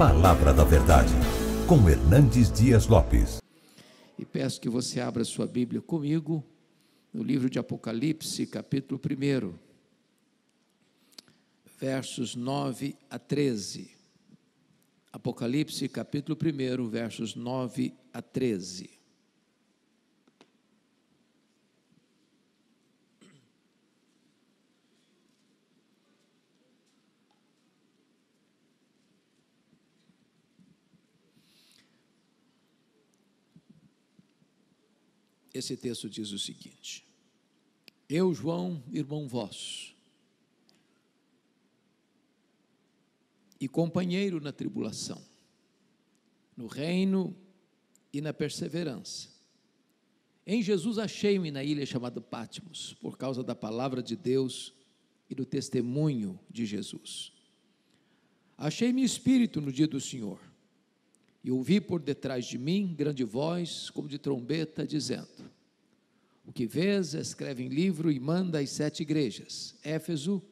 Palavra da Verdade, com Hernandes Dias Lopes. E peço que você abra sua Bíblia comigo no livro de Apocalipse, capítulo 1, versos 9 a 13. Apocalipse, capítulo 1, versos 9 a 13. esse texto diz o seguinte: Eu, João, irmão vosso, e companheiro na tribulação, no reino e na perseverança. Em Jesus achei-me na ilha chamada Pátimos, por causa da palavra de Deus e do testemunho de Jesus. Achei-me espírito no dia do Senhor. E ouvi por detrás de mim grande voz, como de trombeta, dizendo: O que vês, escreve em livro e manda às sete igrejas: Éfeso,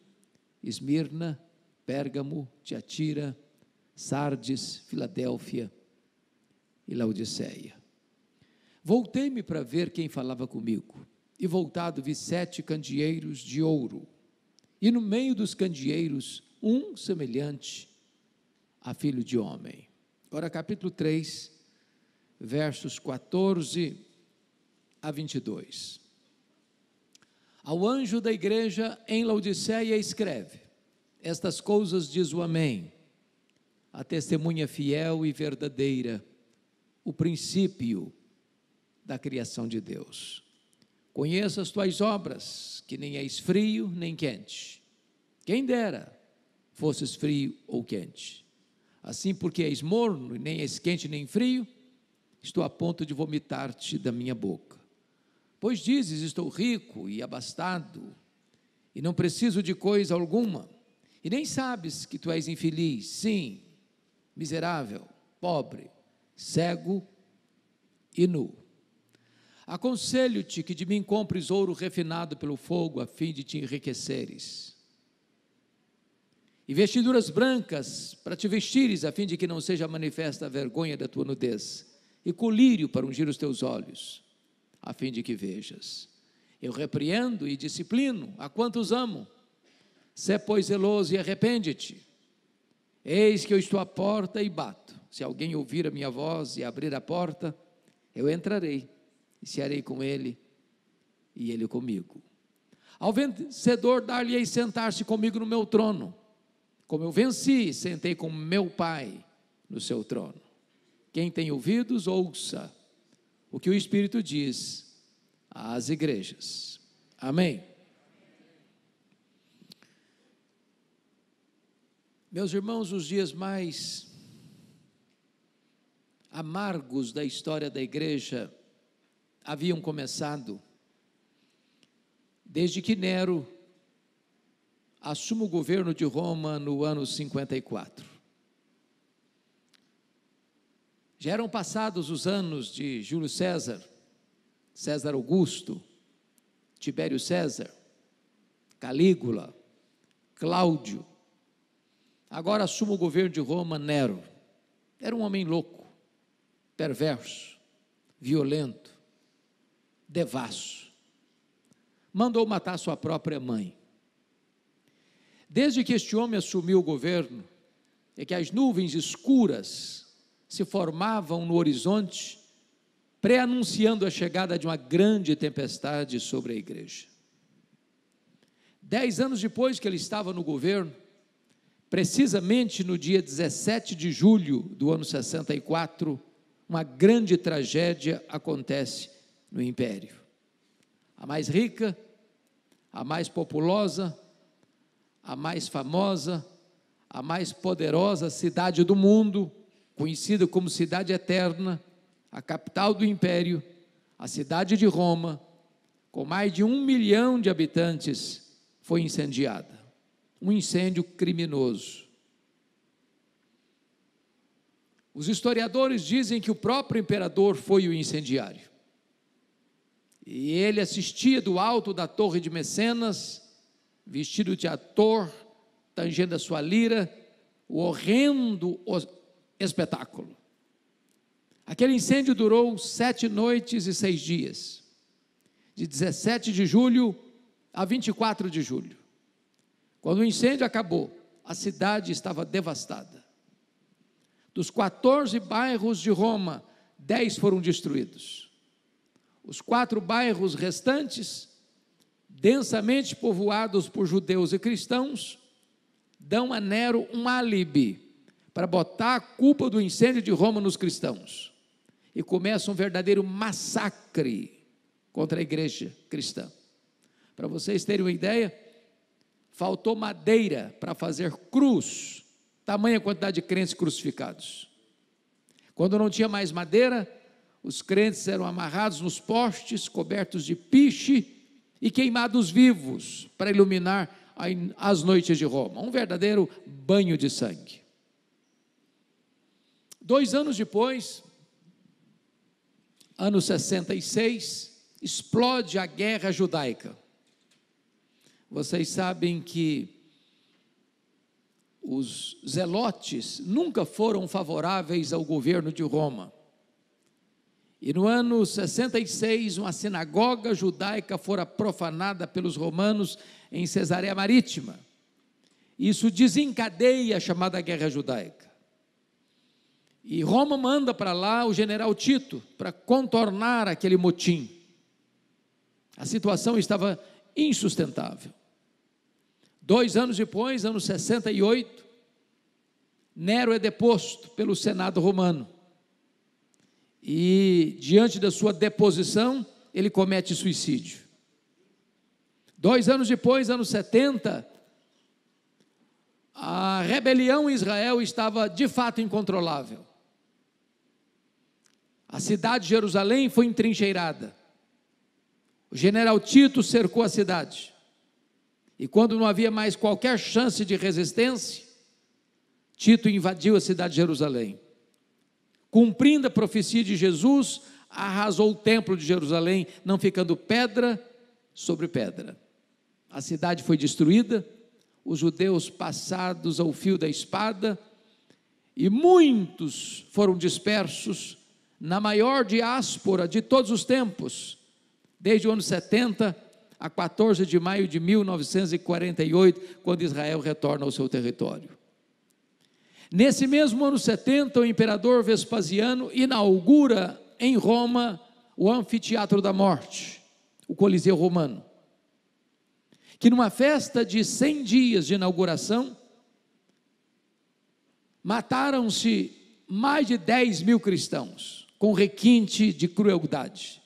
Esmirna, Pérgamo, Tiatira, Sardes, Filadélfia e Laodiceia. Voltei-me para ver quem falava comigo, e voltado vi sete candeeiros de ouro, e no meio dos candeeiros um semelhante a filho de homem Agora, capítulo 3, versos 14 a 22. Ao anjo da igreja em Laodiceia escreve: Estas coisas diz o Amém, a testemunha fiel e verdadeira, o princípio da criação de Deus. Conheça as tuas obras, que nem és frio nem quente. Quem dera fosses frio ou quente assim porque és morno, nem és quente nem frio, estou a ponto de vomitar-te da minha boca. Pois dizes: Estou rico e abastado, e não preciso de coisa alguma, e nem sabes que tu és infeliz, sim, miserável, pobre, cego e nu. Aconselho-te que de mim compres ouro refinado pelo fogo, a fim de te enriqueceres e vestiduras brancas para te vestires, a fim de que não seja manifesta a vergonha da tua nudez, e colírio para ungir os teus olhos, a fim de que vejas. Eu repreendo e disciplino a quantos amo. Sê, pois, zeloso e arrepende-te. Eis que eu estou à porta e bato. Se alguém ouvir a minha voz e abrir a porta, eu entrarei e cearei com ele e ele comigo. Ao vencedor, dar-lhe-ei sentar-se comigo no meu trono como eu venci, sentei com meu Pai no seu trono. Quem tem ouvidos, ouça o que o Espírito diz às igrejas. Amém. Meus irmãos, os dias mais amargos da história da igreja haviam começado desde que Nero assume o governo de Roma no ano 54. Já eram passados os anos de Júlio César, César Augusto, Tibério César, Calígula, Cláudio. Agora assume o governo de Roma Nero. Era um homem louco, perverso, violento, devasso. Mandou matar sua própria mãe. Desde que este homem assumiu o governo, é que as nuvens escuras se formavam no horizonte, pré-anunciando a chegada de uma grande tempestade sobre a igreja. Dez anos depois que ele estava no governo, precisamente no dia 17 de julho do ano 64, uma grande tragédia acontece no império. A mais rica, a mais populosa, a mais famosa, a mais poderosa cidade do mundo, conhecida como Cidade Eterna, a capital do império, a cidade de Roma, com mais de um milhão de habitantes, foi incendiada. Um incêndio criminoso. Os historiadores dizem que o próprio imperador foi o incendiário. E ele assistia do alto da Torre de Mecenas vestido de ator, tangendo a sua lira, o horrendo espetáculo. Aquele incêndio durou sete noites e seis dias, de 17 de julho a 24 de julho. Quando o incêndio acabou, a cidade estava devastada. Dos 14 bairros de Roma, 10 foram destruídos. Os quatro bairros restantes densamente povoados por judeus e cristãos, dão a Nero um álibi para botar a culpa do incêndio de Roma nos cristãos. E começa um verdadeiro massacre contra a igreja cristã. Para vocês terem uma ideia, faltou madeira para fazer cruz, tamanha quantidade de crentes crucificados. Quando não tinha mais madeira, os crentes eram amarrados nos postes, cobertos de piche, e queimados vivos para iluminar as noites de Roma. Um verdadeiro banho de sangue. Dois anos depois, ano 66, explode a guerra judaica. Vocês sabem que os zelotes nunca foram favoráveis ao governo de Roma. E no ano 66, uma sinagoga judaica fora profanada pelos romanos em Cesareia Marítima. Isso desencadeia a chamada Guerra Judaica. E Roma manda para lá o general Tito para contornar aquele motim. A situação estava insustentável. Dois anos depois, ano 68, Nero é deposto pelo Senado romano e, diante da sua deposição, ele comete suicídio. Dois anos depois, anos 70, a rebelião em Israel estava de fato incontrolável. A cidade de Jerusalém foi entrincheirada. O general Tito cercou a cidade. E quando não havia mais qualquer chance de resistência, Tito invadiu a cidade de Jerusalém. Cumprindo a profecia de Jesus, arrasou o templo de Jerusalém, não ficando pedra sobre pedra. A cidade foi destruída, os judeus passados ao fio da espada, e muitos foram dispersos na maior diáspora de todos os tempos, desde o ano 70 a 14 de maio de 1948, quando Israel retorna ao seu território. Nesse mesmo ano 70, o imperador Vespasiano inaugura em Roma o anfiteatro da morte, o Coliseu Romano, que numa festa de 100 dias de inauguração, mataram-se mais de 10 mil cristãos, com requinte de crueldade.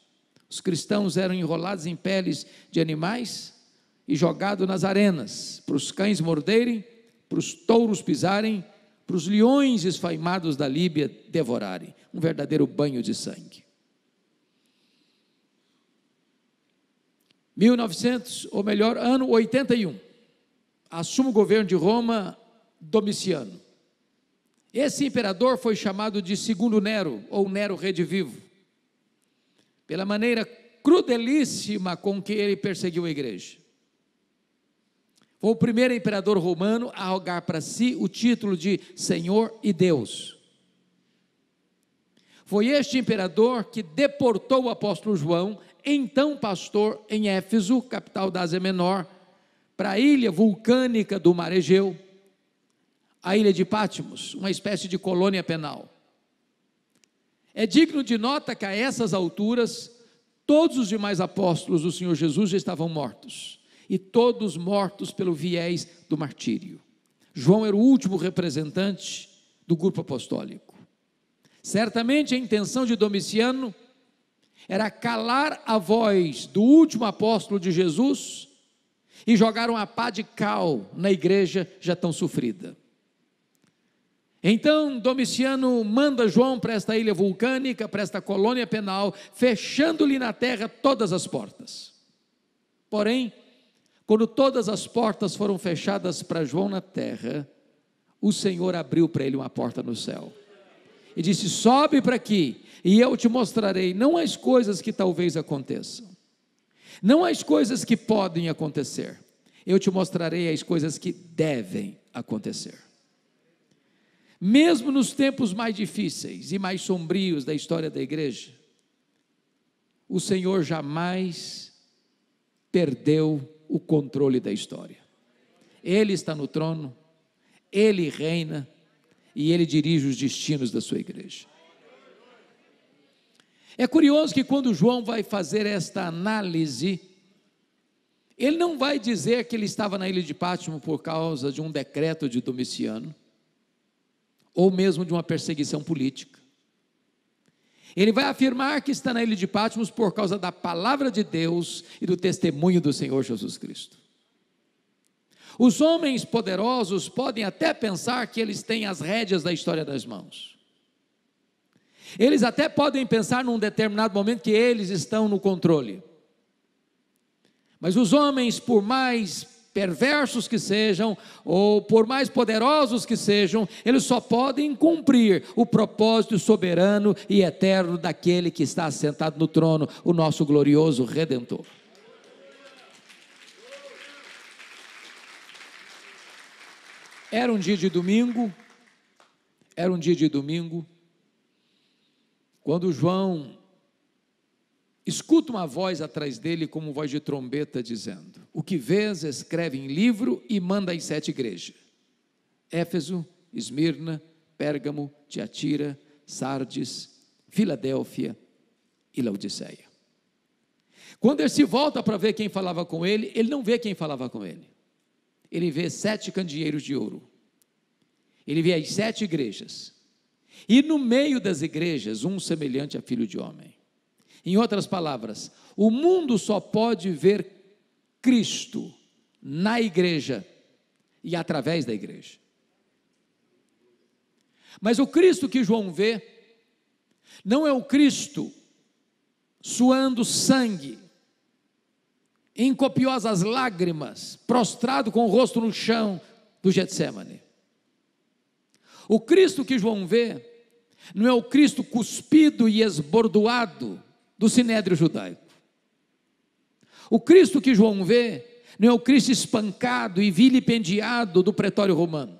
Os cristãos eram enrolados em peles de animais e jogados nas arenas, para os cães morderem, para os touros pisarem para os leões esfaimados da Líbia devorarem um verdadeiro banho de sangue. 1900, ou melhor, ano 81, assume o governo de Roma Domiciano. Esse imperador foi chamado de segundo Nero, ou Nero Redivivo, pela maneira crudelíssima com que ele perseguiu a igreja. Foi o primeiro imperador romano a rogar para si o título de Senhor e Deus. Foi este imperador que deportou o apóstolo João, então pastor em Éfeso, capital da Ásia Menor, para a ilha vulcânica do Mar Egeu, a ilha de Pátimos, uma espécie de colônia penal. É digno de nota que a essas alturas, todos os demais apóstolos do Senhor Jesus já estavam mortos e todos mortos pelo viés do martírio. João era o último representante do grupo apostólico. Certamente a intenção de Domiciano era calar a voz do último apóstolo de Jesus e jogar uma pá de cal na igreja já tão sofrida. Então Domiciano manda João para esta ilha vulcânica, para esta colônia penal, fechando-lhe na terra todas as portas. Porém, quando todas as portas foram fechadas para João na terra, o Senhor abriu para ele uma porta no céu. E disse: Sobe para aqui, e eu te mostrarei não as coisas que talvez aconteçam, não as coisas que podem acontecer, eu te mostrarei as coisas que devem acontecer. Mesmo nos tempos mais difíceis e mais sombrios da história da igreja, o Senhor jamais perdeu o controle da história. Ele está no trono, ele reina e ele dirige os destinos da sua igreja. É curioso que quando João vai fazer esta análise, ele não vai dizer que ele estava na ilha de Pátimo por causa de um decreto de Domiciano, ou mesmo de uma perseguição política. Ele vai afirmar que está na ilha de Patmos por causa da palavra de Deus e do testemunho do Senhor Jesus Cristo. Os homens poderosos podem até pensar que eles têm as rédeas da história das mãos. Eles até podem pensar num determinado momento que eles estão no controle. Mas os homens, por mais perversos que sejam, ou por mais poderosos que sejam, eles só podem cumprir o propósito soberano e eterno daquele que está assentado no trono, o nosso glorioso Redentor. Era um dia de domingo, era um dia de domingo, quando João escuta uma voz atrás dele, como voz de trombeta, dizendo: o que vês, escreve em livro e manda às sete igrejas: Éfeso, Esmirna, Pérgamo, Tiatira, Sardes, Filadélfia e Laodiceia. Quando ele se volta para ver quem falava com ele, ele não vê quem falava com ele. Ele vê sete candeeiros de ouro. Ele vê as sete igrejas. E no meio das igrejas, um semelhante a filho de homem. Em outras palavras, o mundo só pode ver Cristo na igreja e através da igreja. Mas o Cristo que João vê não é o Cristo suando sangue, em copiosas lágrimas, prostrado com o rosto no chão do Getsemane. O Cristo que João vê não é o Cristo cuspido e esbordoado do sinédrio judaico. O Cristo que João vê não é o Cristo espancado e vilipendiado do pretório romano.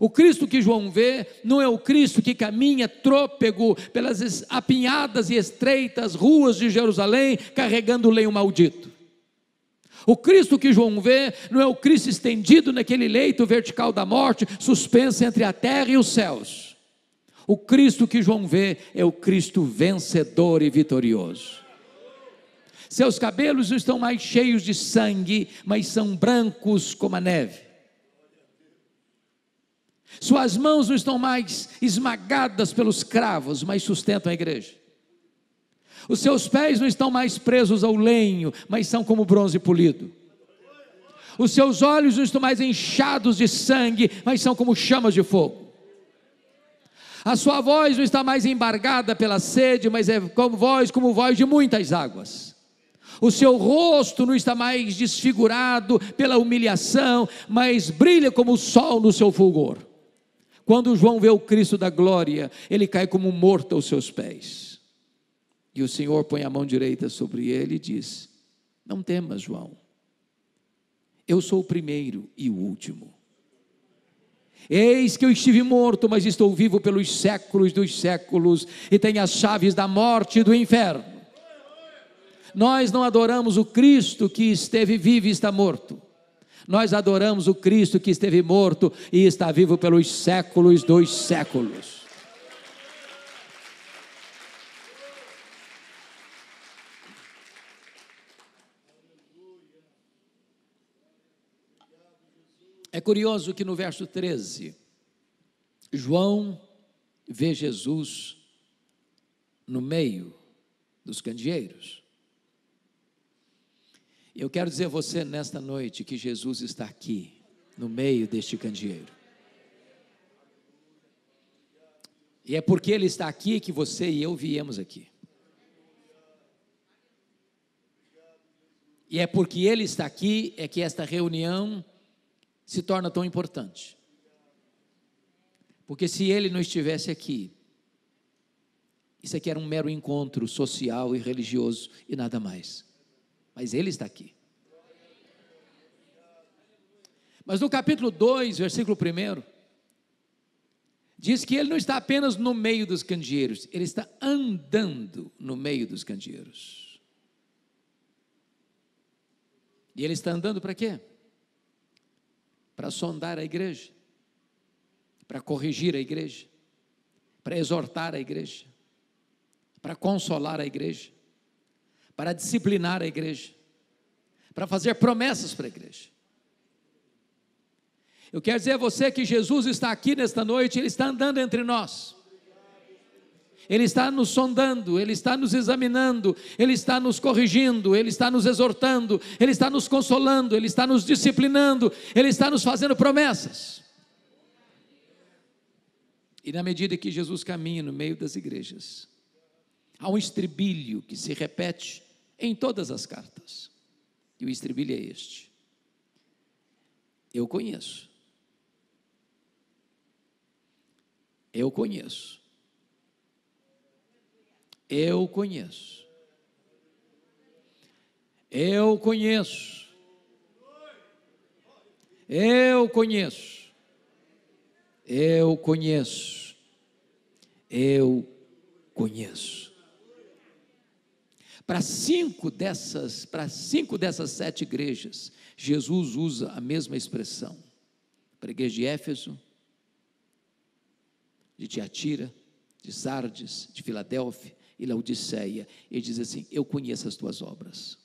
O Cristo que João vê não é o Cristo que caminha trôpego pelas apinhadas e estreitas ruas de Jerusalém carregando o leio maldito. O Cristo que João vê não é o Cristo estendido naquele leito vertical da morte, suspenso entre a terra e os céus. O Cristo que João vê é o Cristo vencedor e vitorioso. Seus cabelos não estão mais cheios de sangue, mas são brancos como a neve. Suas mãos não estão mais esmagadas pelos cravos, mas sustentam a igreja. Os seus pés não estão mais presos ao lenho, mas são como bronze polido. Os seus olhos não estão mais inchados de sangue, mas são como chamas de fogo. A sua voz não está mais embargada pela sede, mas é como voz, como voz de muitas águas o seu rosto não está mais desfigurado pela humilhação, mas brilha como o sol no seu fulgor. Quando João vê o Cristo da glória, ele cai como morto aos seus pés. E o Senhor põe a mão direita sobre ele e diz: Não temas, João. Eu sou o primeiro e o último. Eis que eu estive morto, mas estou vivo pelos séculos dos séculos, e tenho as chaves da morte e do inferno. Nós não adoramos o Cristo que esteve vivo e está morto. Nós adoramos o Cristo que esteve morto e está vivo pelos séculos dos séculos. É curioso que no verso 13, João vê Jesus no meio dos candeeiros. Eu quero dizer a você nesta noite que Jesus está aqui, no meio deste candeeiro. E é porque Ele está aqui que você e eu viemos aqui. E é porque Ele está aqui é que esta reunião se torna tão importante. Porque se Ele não estivesse aqui, isso aqui era um mero encontro social e religioso e nada mais mas ele está aqui. Mas no capítulo 2, versículo 1, diz que ele não está apenas no meio dos candeeiros, ele está andando no meio dos candeeiros. E ele está andando para quê? Para sondar a igreja, para corrigir a igreja, para exortar a igreja, para consolar a igreja, para disciplinar a igreja, para fazer promessas para a igreja. Eu quero dizer a você que Jesus está aqui nesta noite, Ele está andando entre nós. Ele está nos sondando, Ele está nos examinando, Ele está nos corrigindo, Ele está nos exortando, Ele está nos consolando, Ele está nos disciplinando, Ele está nos fazendo promessas. E na medida que Jesus caminha no meio das igrejas, há um estribilho que se repete em todas as cartas. E o estribilho é este. Eu conheço. Eu conheço. Eu conheço. Eu conheço. Eu conheço. Eu conheço. Eu conheço. Para cinco dessas, para cinco dessas sete igrejas, Jesus usa a mesma expressão. Para a igreja de Éfeso, de Tiatira, de Sardes, de Filadélfia e Laodiceia. Ele diz assim: Eu conheço as tuas obras.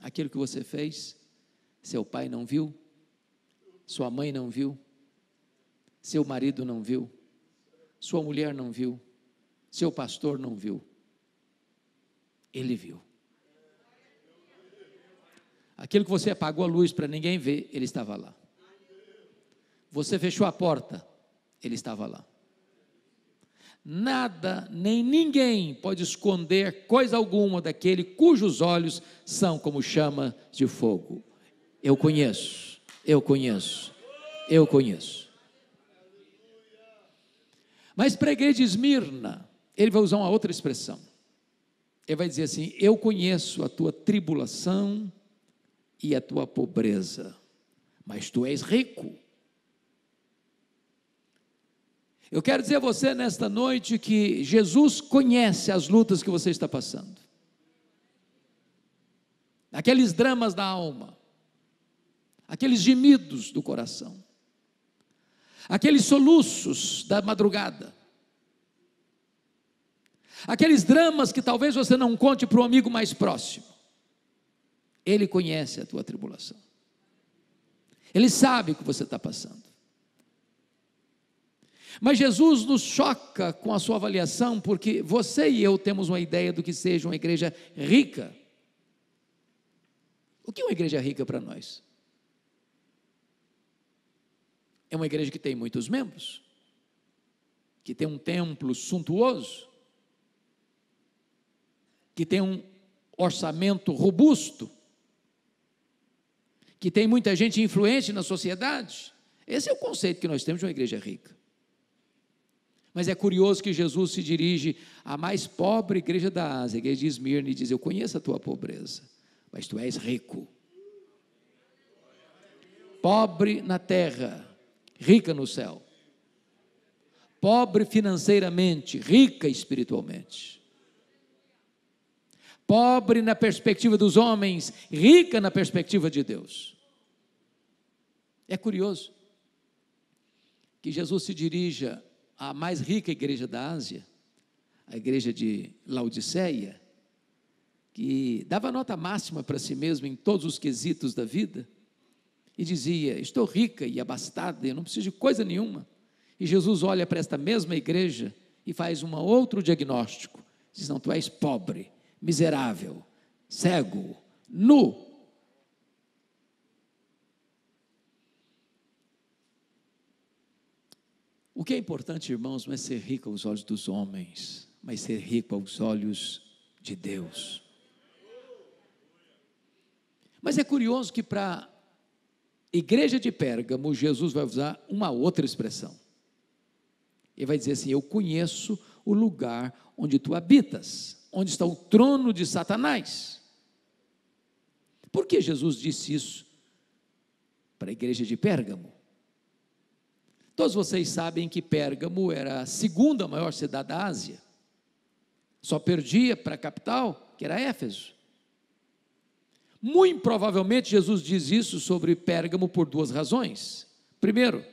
Aquilo que você fez, seu pai não viu, sua mãe não viu, seu marido não viu, sua mulher não viu, seu pastor não viu ele viu. Aquilo que você apagou a luz para ninguém ver, ele estava lá. Você fechou a porta, ele estava lá. Nada, nem ninguém pode esconder coisa alguma daquele cujos olhos são como chama de fogo. Eu conheço, eu conheço, eu conheço. Mas para a igreja de Esmirna, ele vai usar uma outra expressão. Ele vai dizer assim: Eu conheço a tua tribulação e a tua pobreza, mas tu és rico. Eu quero dizer a você nesta noite que Jesus conhece as lutas que você está passando, aqueles dramas da alma, aqueles gemidos do coração, aqueles soluços da madrugada, aqueles dramas que talvez você não conte para o amigo mais próximo. Ele conhece a tua tribulação. Ele sabe o que você está passando. Mas Jesus nos choca com a sua avaliação, porque você e eu temos uma ideia do que seja uma igreja rica. O que é uma igreja rica para nós? É uma igreja que tem muitos membros, que tem um templo suntuoso, que tem um orçamento robusto, que tem muita gente influente na sociedade. Esse é o conceito que nós temos de uma igreja rica. Mas é curioso que Jesus se dirige à mais pobre igreja da Ásia, a igreja de Esmirna, e diz: Eu conheço a tua pobreza, mas tu és rico. Pobre na terra, rica no céu. Pobre financeiramente, rica espiritualmente pobre na perspectiva dos homens, rica na perspectiva de Deus. É curioso que Jesus se dirija à mais rica igreja da Ásia, a igreja de Laodiceia, que dava nota máxima para si mesmo em todos os quesitos da vida, e dizia: Estou rica e abastada, eu não preciso de coisa nenhuma. E Jesus olha para esta mesma igreja e faz um outro diagnóstico: diz, Não, tu és pobre miserável, cego, nu. O que é importante, irmãos, não é ser rico aos olhos dos homens, mas ser rico aos olhos de Deus. Mas é curioso que para a igreja de Pérgamo, Jesus vai usar uma outra expressão. Ele vai dizer assim: Eu conheço o lugar onde tu habitas onde está o trono de Satanás. Por que Jesus disse isso para a igreja de Pérgamo? Todos vocês sabem que Pérgamo era a segunda maior cidade da Ásia, só perdia para a capital, que era Éfeso. Muito provavelmente Jesus diz isso sobre Pérgamo por duas razões. Primeiro,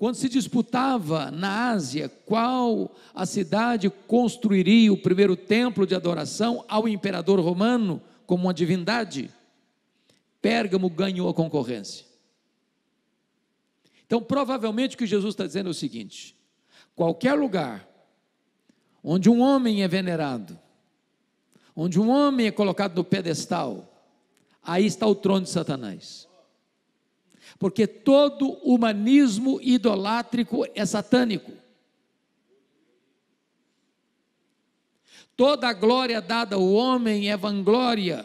quando se disputava na Ásia qual a cidade construiria o primeiro templo de adoração ao imperador romano como uma divindade, Pérgamo ganhou a concorrência. Então, provavelmente o que Jesus está dizendo é o seguinte: qualquer lugar onde um homem é venerado, onde um homem é colocado no pedestal, aí está o trono de Satanás porque todo humanismo idolátrico é satânico. Toda a glória dada ao homem é vanglória,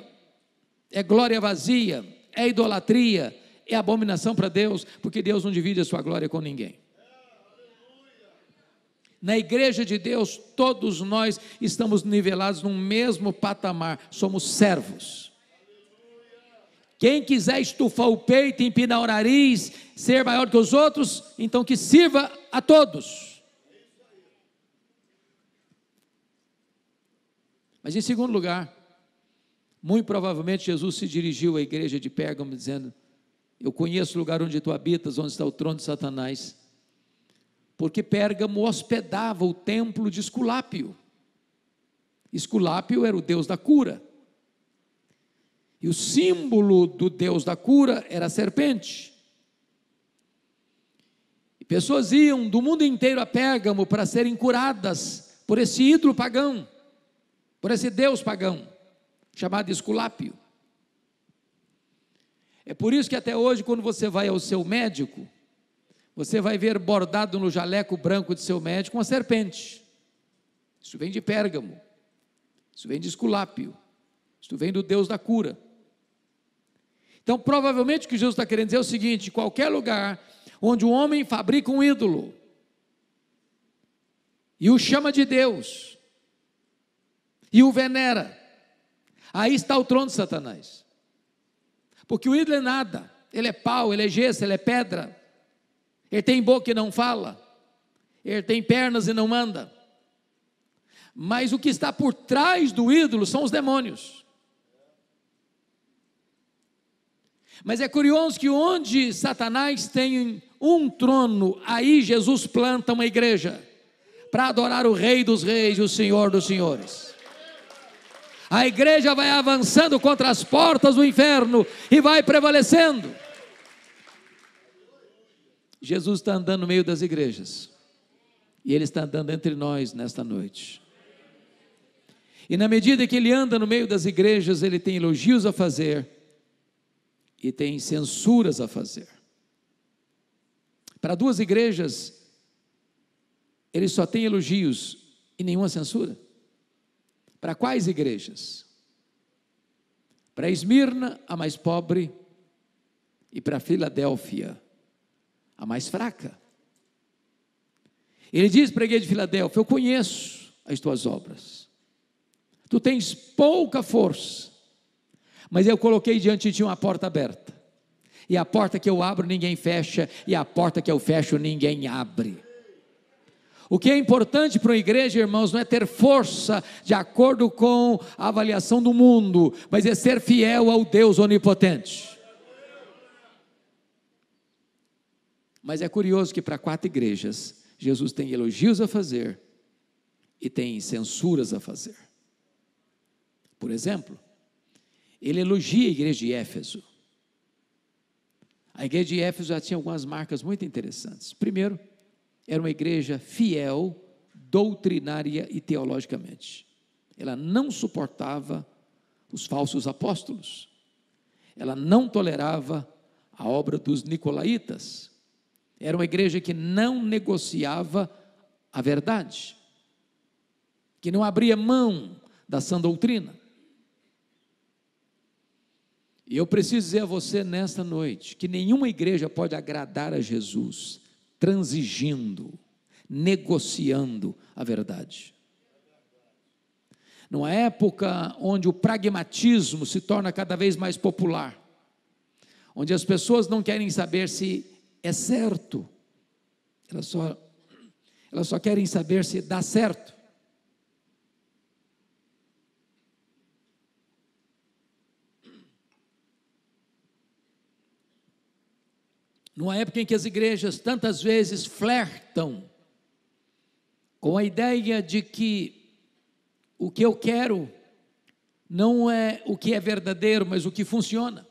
é glória vazia, é idolatria, é abominação para Deus, porque Deus não divide a sua glória com ninguém. Na igreja de Deus, todos nós estamos nivelados no mesmo patamar, somos servos. Quem quiser estufar o peito, empinar o nariz, ser maior que os outros, então que sirva a todos. Mas em segundo lugar, muito provavelmente Jesus se dirigiu à igreja de Pérgamo dizendo: Eu conheço o lugar onde tu habitas, onde está o trono de Satanás. Porque Pérgamo hospedava o templo de Esculápio. Esculápio era o deus da cura. E o símbolo do Deus da cura era a serpente. E pessoas iam do mundo inteiro a Pérgamo para serem curadas por esse ídolo pagão, por esse Deus pagão, chamado Esculápio. É por isso que até hoje, quando você vai ao seu médico, você vai ver bordado no jaleco branco de seu médico uma serpente. Isso vem de Pérgamo. Isso vem de Esculápio. Isso vem do Deus da cura. Então, provavelmente o que Jesus está querendo dizer é o seguinte: qualquer lugar onde o um homem fabrica um ídolo e o chama de Deus e o venera, aí está o trono de Satanás. Porque o ídolo é nada, ele é pau, ele é gesso, ele é pedra, ele tem boca e não fala, ele tem pernas e não manda. Mas o que está por trás do ídolo são os demônios. Mas é curioso que onde Satanás tem um trono, aí Jesus planta uma igreja para adorar o Rei dos Reis e o Senhor dos Senhores. A igreja vai avançando contra as portas do inferno e vai prevalecendo. Jesus está andando no meio das igrejas e Ele está andando entre nós nesta noite. E na medida que Ele anda no meio das igrejas, Ele tem elogios a fazer e tem censuras a fazer. Para duas igrejas, ele só tem elogios e nenhuma censura. Para quais igrejas? Para Esmirna, a mais pobre, e para Filadélfia, a mais fraca. Ele diz para a igreja de Filadélfia: Eu conheço as tuas obras, tu tens pouca força, mas eu coloquei diante de uma porta aberta. E a porta que eu abro, ninguém fecha, e a porta que eu fecho, ninguém abre. O que é importante para a igreja, irmãos, não é ter força de acordo com a avaliação do mundo, mas é ser fiel ao Deus onipotente. Mas é curioso que para quatro igrejas, Jesus tem elogios a fazer e tem censuras a fazer. Por exemplo, ele elogia a igreja de Éfeso. A igreja de Éfeso já tinha algumas marcas muito interessantes. Primeiro, era uma igreja fiel, doutrinária e teologicamente. Ela não suportava os falsos apóstolos. Ela não tolerava a obra dos nicolaítas. Era uma igreja que não negociava a verdade, que não abria mão da sã doutrina. E eu preciso dizer a você nesta noite que nenhuma igreja pode agradar a Jesus transigindo, negociando a verdade. Numa época onde o pragmatismo se torna cada vez mais popular, onde as pessoas não querem saber se é certo, elas só, elas só querem saber se dá certo. Numa época em que as igrejas tantas vezes flertam com a ideia de que o que eu quero não é o que é verdadeiro, mas o que funciona.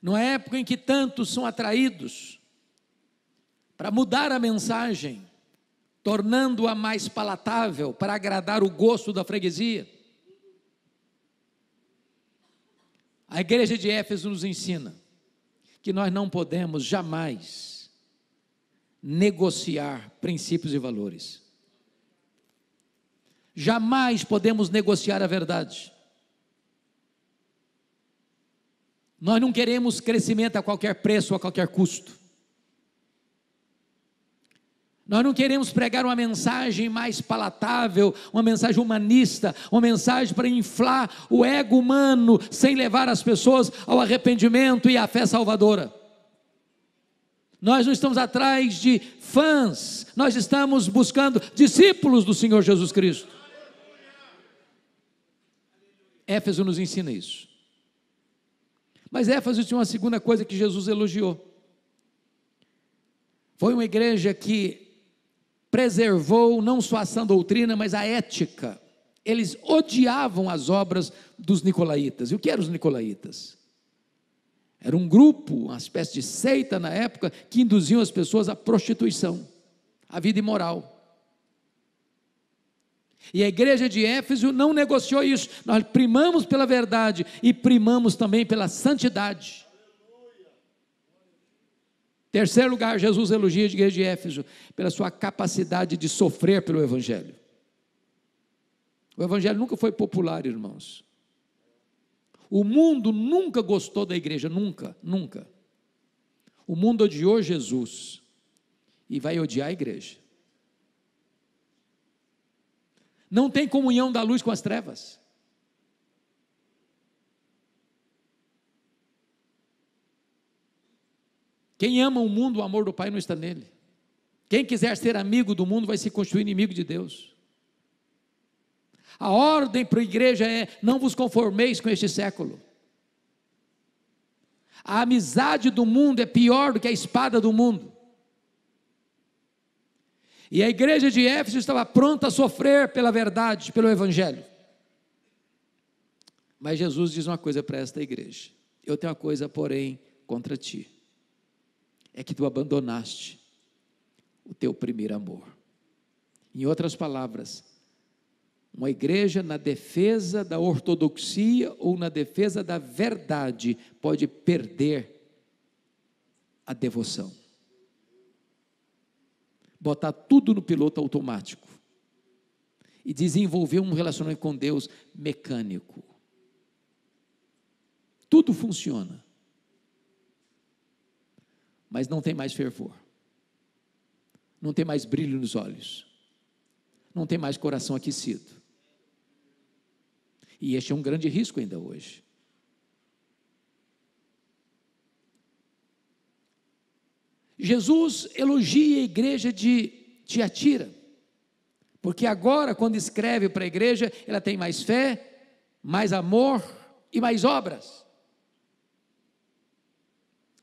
Numa época em que tantos são atraídos para mudar a mensagem, tornando-a mais palatável para agradar o gosto da freguesia. A igreja de Éfeso nos ensina que nós não podemos jamais negociar princípios e valores. Jamais podemos negociar a verdade. Nós não queremos crescimento a qualquer preço, a qualquer custo. Nós não queremos pregar uma mensagem mais palatável, uma mensagem humanista, uma mensagem para inflar o ego humano, sem levar as pessoas ao arrependimento e à fé salvadora. Nós não estamos atrás de fãs, nós estamos buscando discípulos do Senhor Jesus Cristo. Éfeso nos ensina isso. Mas Éfeso tinha uma segunda coisa que Jesus elogiou. Foi uma igreja que preservou não só a sã doutrina, mas a ética. Eles odiavam as obras dos nicolaítas. E o que eram os nicolaítas? Era um grupo, uma espécie de seita na época, que induziam as pessoas à prostituição, à vida imoral. E a igreja de Éfeso não negociou isso. Nós primamos pela verdade e primamos também pela santidade. Terceiro lugar, Jesus elogia a igreja de Éfeso pela sua capacidade de sofrer pelo Evangelho. O Evangelho nunca foi popular, irmãos. O mundo nunca gostou da igreja, nunca, nunca. O mundo odiou Jesus e vai odiar a igreja. Não tem comunhão da luz com as trevas. Quem ama o mundo, o amor do Pai não está nele. Quem quiser ser amigo do mundo vai se construir inimigo de Deus. A ordem para a igreja é: não vos conformeis com este século. A amizade do mundo é pior do que a espada do mundo. E a igreja de Éfeso estava pronta a sofrer pela verdade, pelo evangelho. Mas Jesus diz uma coisa para esta igreja: Eu tenho uma coisa, porém, contra ti é que tu abandonaste o teu primeiro amor. Em outras palavras, uma igreja na defesa da ortodoxia ou na defesa da verdade pode perder a devoção. Botar tudo no piloto automático e desenvolver um relacionamento com Deus mecânico. Tudo funciona mas não tem mais fervor, não tem mais brilho nos olhos, não tem mais coração aquecido. E este é um grande risco ainda hoje. Jesus elogia a igreja de Tiatira, porque agora, quando escreve para a igreja, ela tem mais fé, mais amor e mais obras.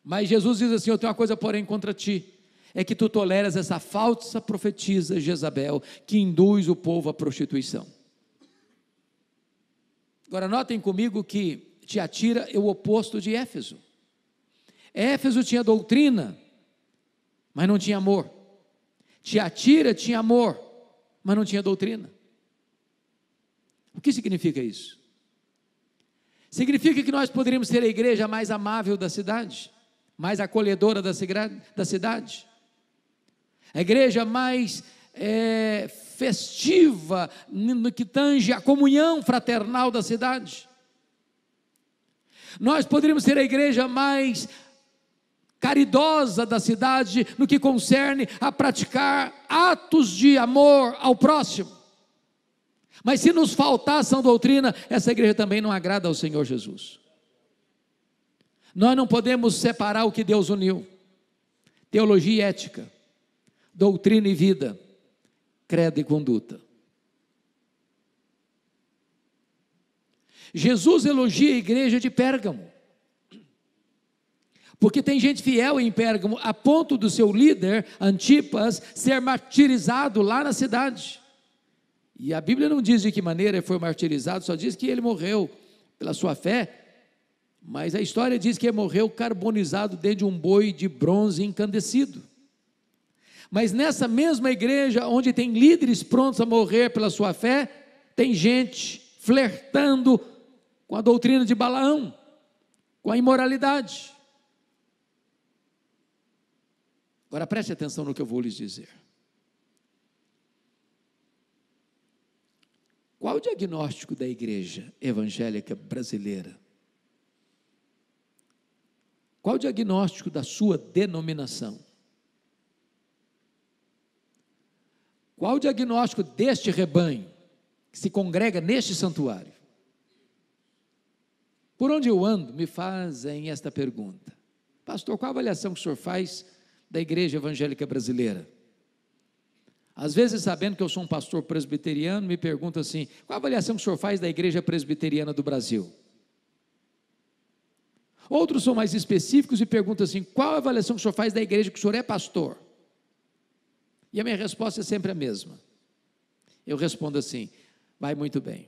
Mas Jesus diz assim: Eu tenho uma coisa, porém, contra ti. É que tu toleras essa falsa profetisa Jezabel, que induz o povo à prostituição. Agora, notem comigo que Tiatira é o oposto de Éfeso. Éfeso tinha doutrina, mas não tinha amor. atira tinha amor, mas não tinha doutrina. O que significa isso? Significa que nós poderíamos ser a igreja mais amável da cidade, mais acolhedora da cidade, a igreja mais é, festiva no que tange a comunhão fraternal da cidade. Nós poderíamos ser a igreja mais caridosa da cidade no que concerne a praticar atos de amor ao próximo. Mas se nos faltar sã doutrina, essa igreja também não agrada ao Senhor Jesus. Nós não podemos separar o que Deus uniu. Teologia e ética, doutrina e vida, credo e conduta. Jesus elogia a igreja de Pérgamo. Porque tem gente fiel em Pérgamo, a ponto do seu líder, Antipas, ser martirizado lá na cidade. E a Bíblia não diz de que maneira ele foi martirizado, só diz que ele morreu pela sua fé mas a história diz que ele morreu carbonizado dentro de um boi de bronze encandecido. Mas nessa mesma igreja, onde tem líderes prontos a morrer pela sua fé, tem gente flertando com a doutrina de Balaão, com a imoralidade. Agora preste atenção no que eu vou lhes dizer. Qual o diagnóstico da igreja evangélica brasileira? Qual o diagnóstico da sua denominação? Qual o diagnóstico deste rebanho que se congrega neste santuário? Por onde eu ando, me fazem esta pergunta. Pastor, qual a avaliação que o senhor faz da igreja evangélica brasileira? Às vezes, sabendo que eu sou um pastor presbiteriano, me pergunta assim: qual a avaliação que o senhor faz da igreja presbiteriana do Brasil? Outros são mais específicos e perguntam assim: qual a avaliação que o senhor faz da igreja que o senhor é pastor? E a minha resposta é sempre a mesma. Eu respondo assim: vai muito bem.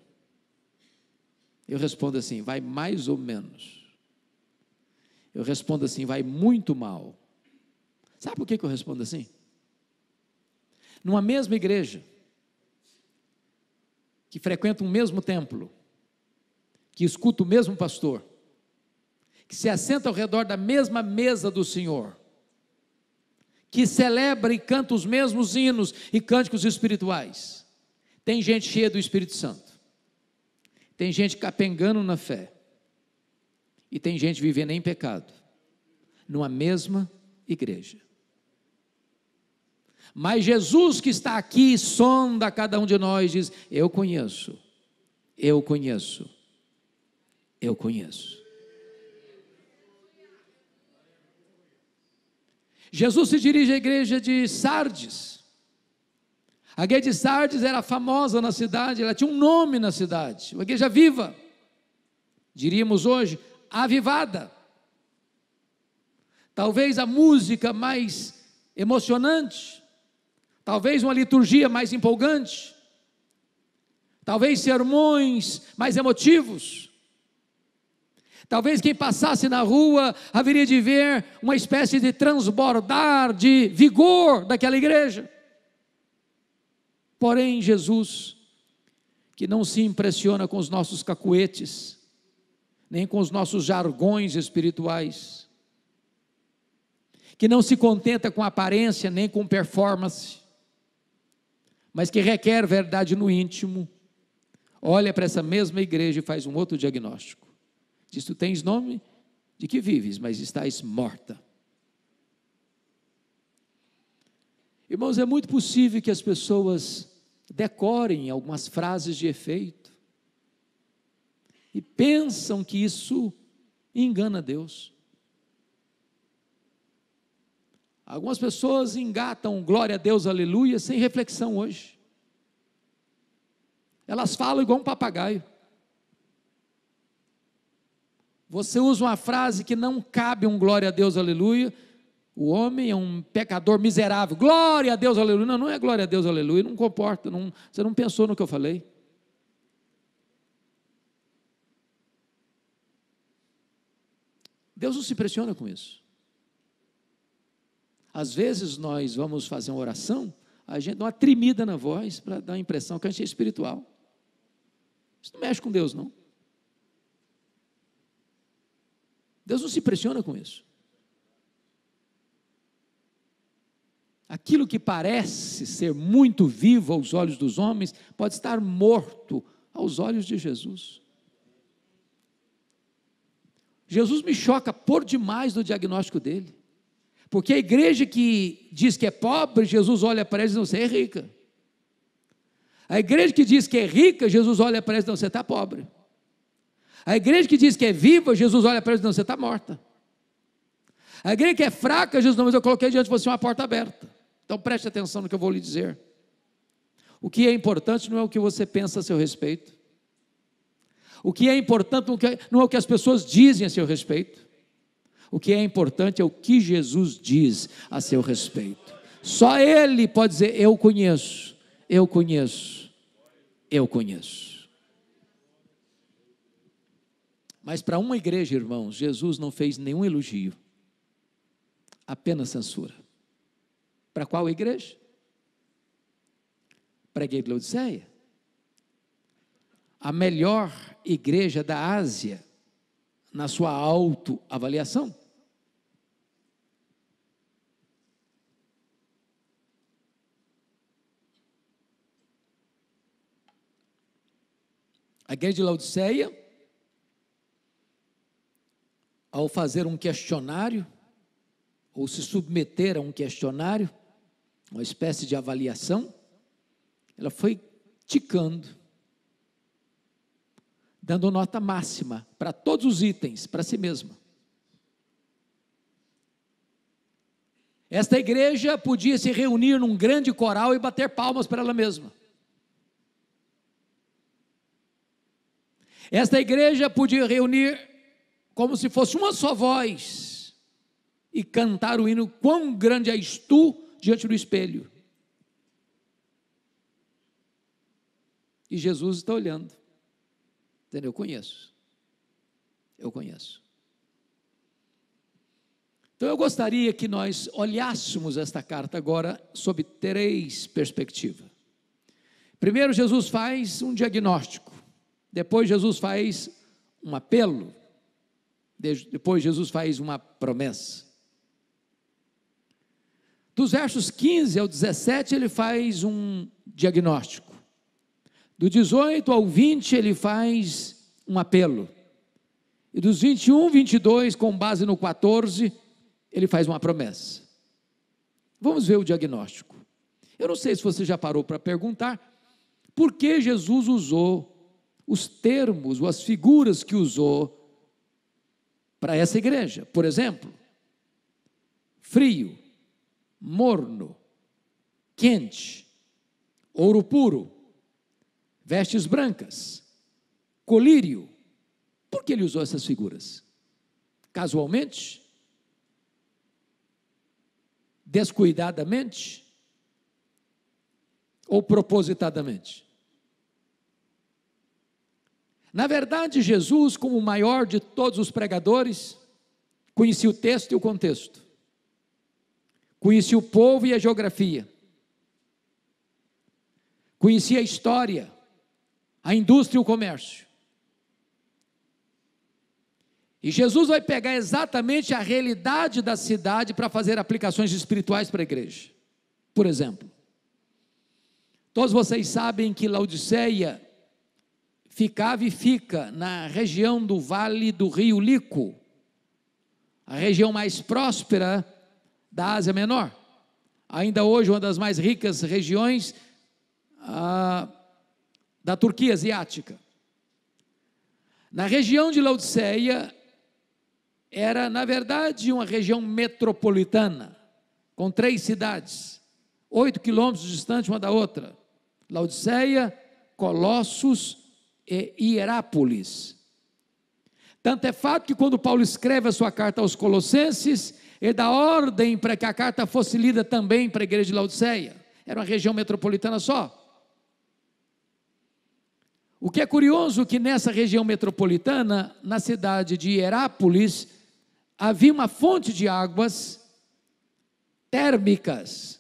Eu respondo assim: vai mais ou menos. Eu respondo assim: vai muito mal. Sabe por que, eu respondo assim? Numa mesma igreja, que frequenta o um mesmo templo, que escuta o mesmo pastor, que se assenta ao redor da mesma mesa do Senhor, que celebra e canta os mesmos hinos e cânticos espirituais. Tem gente cheia do Espírito Santo, tem gente capengando na fé, e tem gente vivendo em pecado, numa mesma igreja. Mas Jesus que está aqui, sonda cada um de nós, diz: Eu conheço, eu conheço, eu conheço. Jesus se dirige à igreja de Sardes. A igreja de Sardes era famosa na cidade, ela tinha um nome na cidade, uma igreja viva, diríamos hoje, avivada. Talvez a música mais emocionante, talvez uma liturgia mais empolgante, talvez sermões mais emotivos Talvez quem passasse na rua haveria de ver uma espécie de transbordar de vigor daquela igreja. Porém, Jesus, que não se impressiona com os nossos cacuetes, nem com os nossos jargões espirituais, que não se contenta com aparência nem com performance, mas que requer verdade no íntimo, olha para essa mesma igreja e faz um outro diagnóstico Diz: Tu tens nome de que vives, mas estás morta. Irmãos, é muito possível que as pessoas decorem algumas frases de efeito e pensam que isso engana Deus. Algumas pessoas engatam glória a Deus, aleluia, sem reflexão hoje. Elas falam igual um papagaio. Você usa uma frase que não cabe um glória a Deus, aleluia. O homem é um pecador miserável. Glória a Deus, aleluia. Não, não é glória a Deus, aleluia. Não comporta, não, você não pensou no que eu falei. Deus não se impressiona com isso. Às vezes nós vamos fazer uma oração, a gente dá uma tremida na voz para dar a impressão que a gente é espiritual. Isso não mexe com Deus, não. Deus não se impressiona com isso. Aquilo que parece ser muito vivo aos olhos dos homens pode estar morto aos olhos de Jesus. Jesus me choca por demais no diagnóstico dele. Porque a igreja que diz que é pobre, Jesus olha para ela e diz: não, você é rica. A igreja que diz que é rica, Jesus olha para ela e diz: não, você está pobre. A igreja que diz que é viva, Jesus olha para ela e diz: Não, você está morta. A igreja que é fraca, Jesus, não, mas eu coloquei diante de você uma porta aberta. Então preste atenção no que eu vou lhe dizer. O que é importante não é o que você pensa a seu respeito. O que é importante não é o que é as pessoas dizem a seu respeito. O que é importante é o que Jesus diz a seu respeito. Só Ele pode dizer: Eu conheço, eu conheço, eu conheço. Mas para uma igreja, irmãos, Jesus não fez nenhum elogio, apenas censura. Para qual igreja? Para a igreja de Laodiceia, a melhor igreja da Ásia, na sua autoavaliação. A igreja de Laodiceia ao fazer um questionário, ou se submeter a um questionário, uma espécie de avaliação, ela foi ticando, dando nota máxima para todos os itens, para si mesma. Esta igreja podia se reunir num grande coral e bater palmas para ela mesma. Esta igreja podia reunir como se fosse uma só voz, e cantar o hino: Quão grande és tu diante do espelho. E Jesus está olhando. Entendeu? Eu conheço. Eu conheço. Então eu gostaria que nós olhássemos esta carta agora sob três perspectivas. Primeiro, Jesus faz um diagnóstico. Depois, Jesus faz um apelo. Depois Jesus faz uma promessa. Dos versos 15 ao 17, ele faz um diagnóstico. Do 18 ao 20, ele faz um apelo. E dos 21, 22, com base no 14, ele faz uma promessa. Vamos ver o diagnóstico. Eu não sei se você já parou para perguntar por que Jesus usou os termos ou as figuras que usou para essa igreja. Por exemplo, frio, morno, quente, ouro puro, vestes brancas, colírio. Por que ele usou essas figuras? Casualmente? Descuidadamente? Ou propositadamente? Na verdade, Jesus, como o maior de todos os pregadores, conhecia o texto e o contexto, conhecia o povo e a geografia, conhecia a história, a indústria e o comércio. E Jesus vai pegar exatamente a realidade da cidade para fazer aplicações espirituais para a igreja. Por exemplo, todos vocês sabem que Laodiceia ficava e fica na região do vale do rio Lico, a região mais próspera da Ásia Menor. Ainda hoje, uma das mais ricas regiões ah, da Turquia asiática. Na região de Laodiceia, era, na verdade, uma região metropolitana, com três cidades, oito quilômetros distantes uma da outra: Laodiceia, Colossos é Hierápolis. Tanto é fato que quando Paulo escreve a sua carta aos Colossenses, ele dá ordem para que a carta fosse lida também para a igreja de Laodiceia. Era uma região metropolitana só. O que é curioso é que nessa região metropolitana, na cidade de Hierápolis, havia uma fonte de águas térmicas.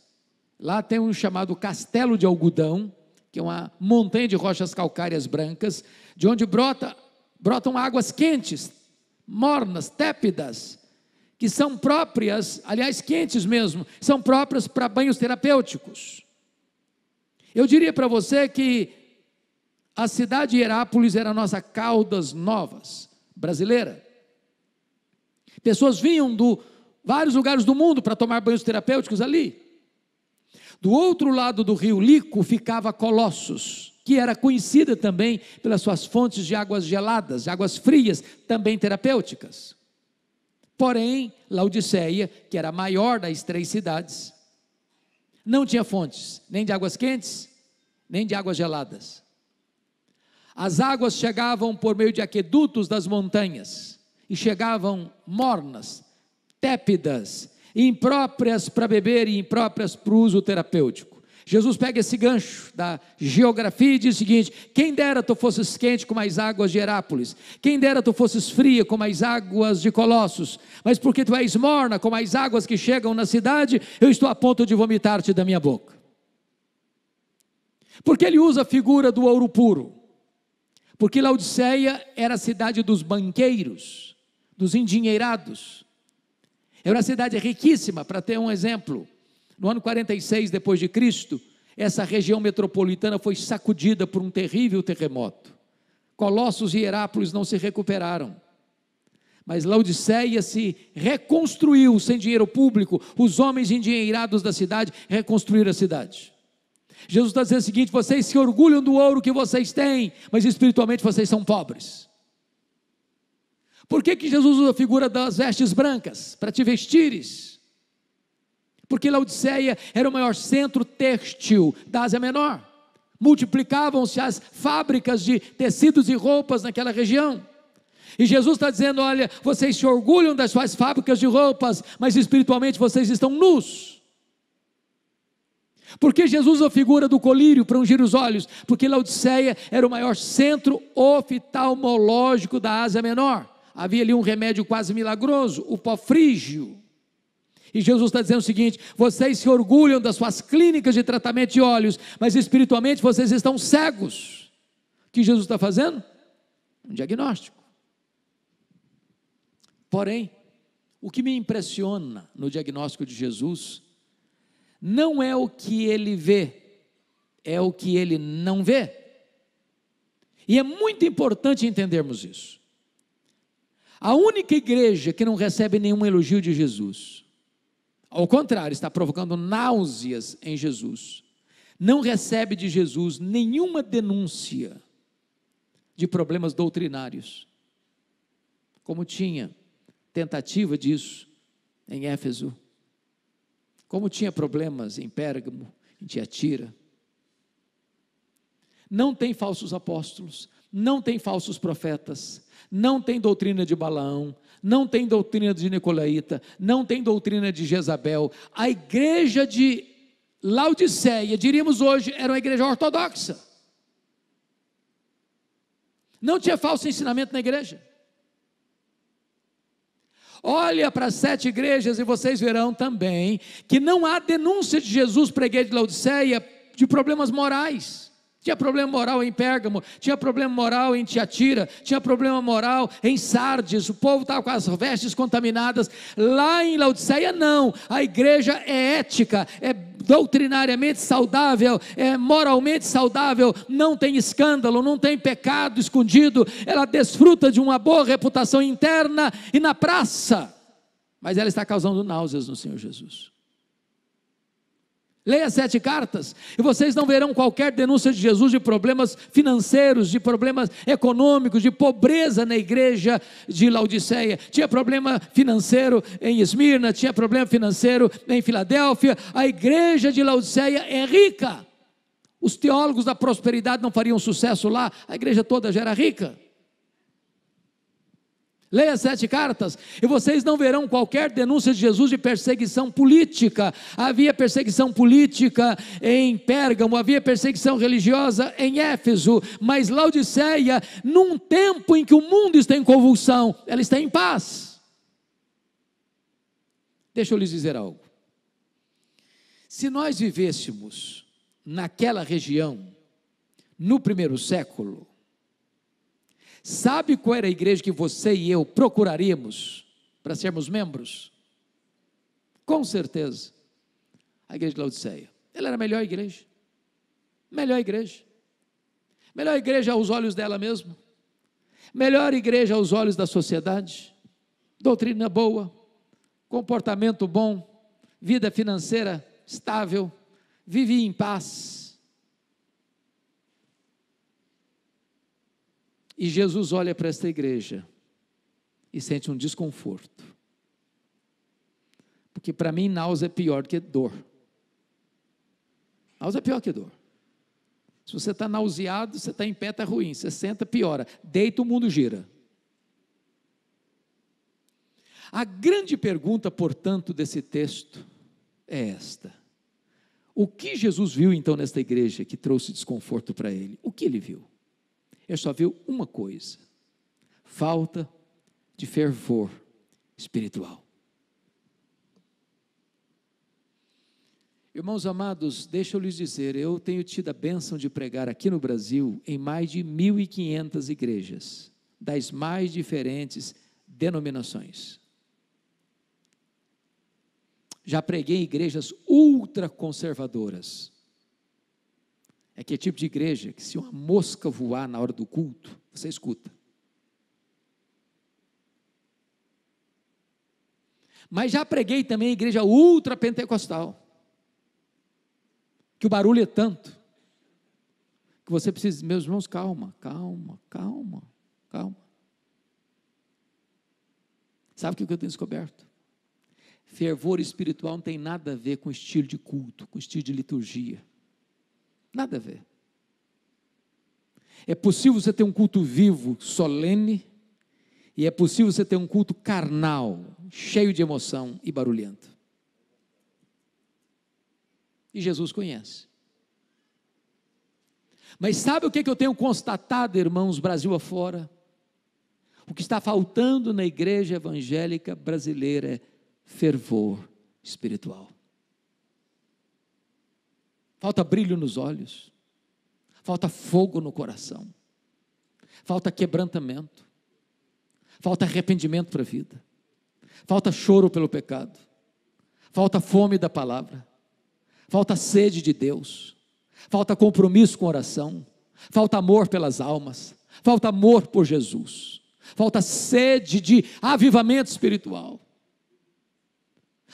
Lá tem um chamado Castelo de Algodão, que é uma montanha de rochas calcárias brancas, de onde brota, brotam águas quentes, mornas, tépidas, que são próprias, aliás, quentes mesmo, são próprias para banhos terapêuticos. Eu diria para você que a cidade de Herápolis era a nossa Caldas Novas brasileira. Pessoas vinham de vários lugares do mundo para tomar banhos terapêuticos ali. Do outro lado do rio Lico ficava Colossos, que era conhecida também pelas suas fontes de águas geladas, de águas frias, também terapêuticas. Porém, Laodiceia, que era a maior das três cidades, não tinha fontes, nem de águas quentes, nem de águas geladas. As águas chegavam por meio de aquedutos das montanhas e chegavam mornas, tépidas, impróprias para beber e impróprias para uso terapêutico. Jesus pega esse gancho da geografia e diz o seguinte: quem dera tu fosses quente como as águas de Herápolis, quem dera tu fosses fria como as águas de Colossos, mas porque tu és morna como as águas que chegam na cidade, eu estou a ponto de vomitar-te da minha boca. Porque ele usa a figura do ouro puro. Porque Laodiceia era a cidade dos banqueiros, dos endinheirados, era é uma cidade riquíssima, para ter um exemplo. No ano 46 depois de Cristo, essa região metropolitana foi sacudida por um terrível terremoto. Colossos e Herápolis não se recuperaram. Mas Laodiceia se reconstruiu sem dinheiro público. Os homens endinheirados da cidade reconstruíram a cidade. Jesus está dizendo o seguinte: vocês se orgulham do ouro que vocês têm, mas espiritualmente vocês são pobres. Por que, que Jesus usa a figura das vestes brancas? Para te vestires. Porque Laodiceia era o maior centro têxtil da Ásia Menor. Multiplicavam-se as fábricas de tecidos e roupas naquela região. E Jesus está dizendo: olha, vocês se orgulham das suas fábricas de roupas, mas espiritualmente vocês estão nus. Por que Jesus a figura do colírio para ungir os olhos? Porque Laodiceia era o maior centro oftalmológico da Ásia Menor. Havia ali um remédio quase milagroso, o pó frígio. E Jesus está dizendo o seguinte: vocês se orgulham das suas clínicas de tratamento de olhos, mas espiritualmente vocês estão cegos. O que Jesus está fazendo? Um diagnóstico. Porém, o que me impressiona no diagnóstico de Jesus não é o que ele vê, é o que ele não vê. E é muito importante entendermos isso. A única igreja que não recebe nenhum elogio de Jesus, ao contrário, está provocando náuseas em Jesus, não recebe de Jesus nenhuma denúncia de problemas doutrinários, como tinha tentativa disso em Éfeso, como tinha problemas em Pérgamo, em Tiatira. Não tem falsos apóstolos, não tem falsos profetas, não tem doutrina de Balaão, não tem doutrina de Nicolaíta, não tem doutrina de Jezabel. A igreja de Laodiceia, diríamos hoje, era uma igreja ortodoxa. Não tinha falso ensinamento na igreja. Olha para as sete igrejas e vocês verão também que não há denúncia de Jesus para de Laodiceia de problemas morais. Tinha problema moral em Pérgamo, tinha problema moral em Tiatira, tinha problema moral em Sardes, o povo estava com as vestes contaminadas. Lá em Laodiceia, não. A igreja é ética, é doutrinariamente saudável, é moralmente saudável, não tem escândalo, não tem pecado escondido, ela desfruta de uma boa reputação interna e na praça, mas ela está causando náuseas no Senhor Jesus. Leia sete cartas e vocês não verão qualquer denúncia de Jesus de problemas financeiros, de problemas econômicos, de pobreza na igreja de Laodiceia. Tinha problema financeiro em Esmirna, tinha problema financeiro em Filadélfia. A igreja de Laodiceia é rica. Os teólogos da prosperidade não fariam sucesso lá, a igreja toda já era rica. Leia as sete cartas, e vocês não verão qualquer denúncia de Jesus de perseguição política. Havia perseguição política em Pérgamo, havia perseguição religiosa em Éfeso, mas Laodiceia, num tempo em que o mundo está em convulsão, ela está em paz. Deixa eu lhes dizer algo. Se nós vivêssemos naquela região, no primeiro século, Sabe qual era a igreja que você e eu procuraríamos para sermos membros? Com certeza, a igreja de Laodiceia. Ela era a melhor igreja. Melhor igreja. Melhor igreja aos olhos dela mesma. Melhor igreja aos olhos da sociedade. Doutrina boa, comportamento bom, vida financeira estável, vivia em paz E Jesus olha para esta igreja e sente um desconforto. Porque para mim, náusea é pior do que dor. Náusea é pior que dor. Se você está nauseado, você está em pé, está ruim. Você senta, piora. Deita, o mundo gira. A grande pergunta, portanto, desse texto é esta: O que Jesus viu então nesta igreja que trouxe desconforto para ele? O que ele viu? ele só viu uma coisa: falta de fervor espiritual. Irmãos amados, deixa eu lhes dizer, eu tenho tido a bênção de pregar aqui no Brasil em mais de 1.500 igrejas, das mais diferentes denominações. Já preguei em igrejas ultraconservadoras, é que é tipo de igreja que se uma mosca voar na hora do culto, você escuta. Mas já preguei também a igreja ultra pentecostal. Que o barulho é tanto que você precisa, meus irmãos, calma, calma, calma, calma. Sabe o que eu tenho descoberto? Fervor espiritual não tem nada a ver com estilo de culto, com estilo de liturgia. Nada a ver. É possível você ter um culto vivo, solene, e é possível você ter um culto carnal, cheio de emoção e barulhento. E Jesus conhece. Mas sabe o que, eu tenho constatado, irmãos, Brasil afora? O que está faltando na igreja evangélica brasileira é fervor espiritual falta brilho nos olhos, falta fogo no coração, falta quebrantamento, falta arrependimento para a vida, falta choro pelo pecado, falta fome da palavra, falta sede de Deus, falta compromisso com oração, falta amor pelas almas, falta amor por Jesus, falta sede de avivamento espiritual.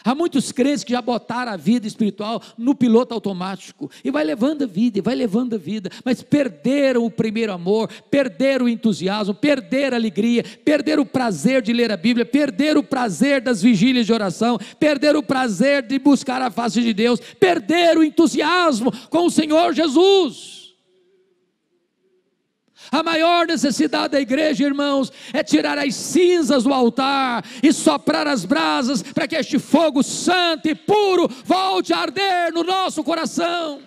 Há muitos crentes que já botaram a vida espiritual no piloto automático e vai levando a vida, e vai levando a vida, mas perderam o primeiro amor, perderam o entusiasmo, perderam a alegria, perderam o prazer de ler a Bíblia, perderam o prazer das vigílias de oração, perderam o prazer de buscar a face de Deus, perderam o entusiasmo com o Senhor Jesus. A maior necessidade da igreja, irmãos, é tirar as cinzas do altar e soprar as brasas para que este fogo santo e puro volte a arder no nosso coração.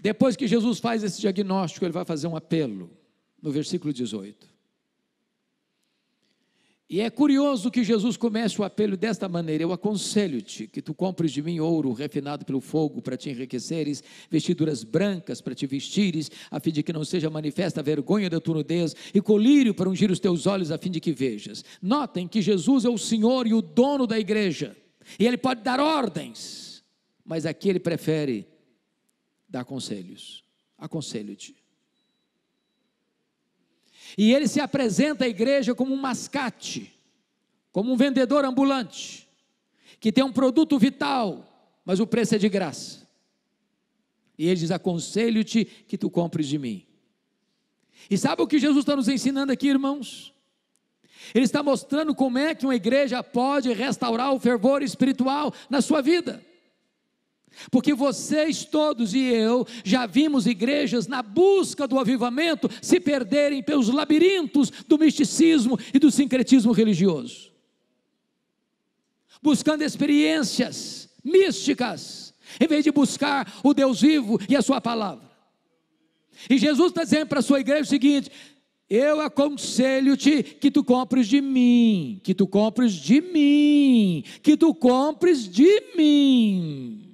Depois que Jesus faz esse diagnóstico, ele vai fazer um apelo, no versículo 18. E é curioso que Jesus comece o apelo desta maneira: Eu aconselho-te que tu compres de mim ouro refinado pelo fogo para te enriqueceres, vestiduras brancas para te vestires, a fim de que não seja manifesta a vergonha da tua nudez, e colírio para ungir os teus olhos, a fim de que vejas. Notem que Jesus é o Senhor e o dono da igreja, e ele pode dar ordens, mas aqui ele prefere dar conselhos. Aconselho-te. E ele se apresenta à igreja como um mascate, como um vendedor ambulante, que tem um produto vital, mas o preço é de graça. E ele diz: Aconselho-te que tu compres de mim. E sabe o que Jesus está nos ensinando aqui, irmãos? Ele está mostrando como é que uma igreja pode restaurar o fervor espiritual na sua vida. Porque vocês todos e eu já vimos igrejas na busca do avivamento se perderem pelos labirintos do misticismo e do sincretismo religioso. Buscando experiências místicas, em vez de buscar o Deus vivo e a Sua palavra. E Jesus está dizendo para a sua igreja o seguinte: eu aconselho-te que tu compres de mim, que tu compres de mim, que tu compres de mim.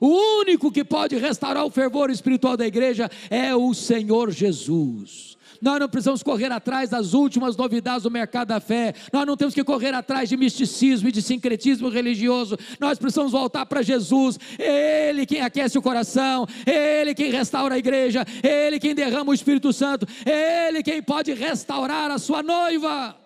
O único que pode restaurar o fervor espiritual da igreja é o Senhor Jesus. Nós não precisamos correr atrás das últimas novidades do mercado da fé. Nós não temos que correr atrás de misticismo e de sincretismo religioso. Nós precisamos voltar para Jesus. Ele quem aquece o coração, Ele quem restaura a igreja, Ele quem derrama o Espírito Santo, Ele quem pode restaurar a sua noiva.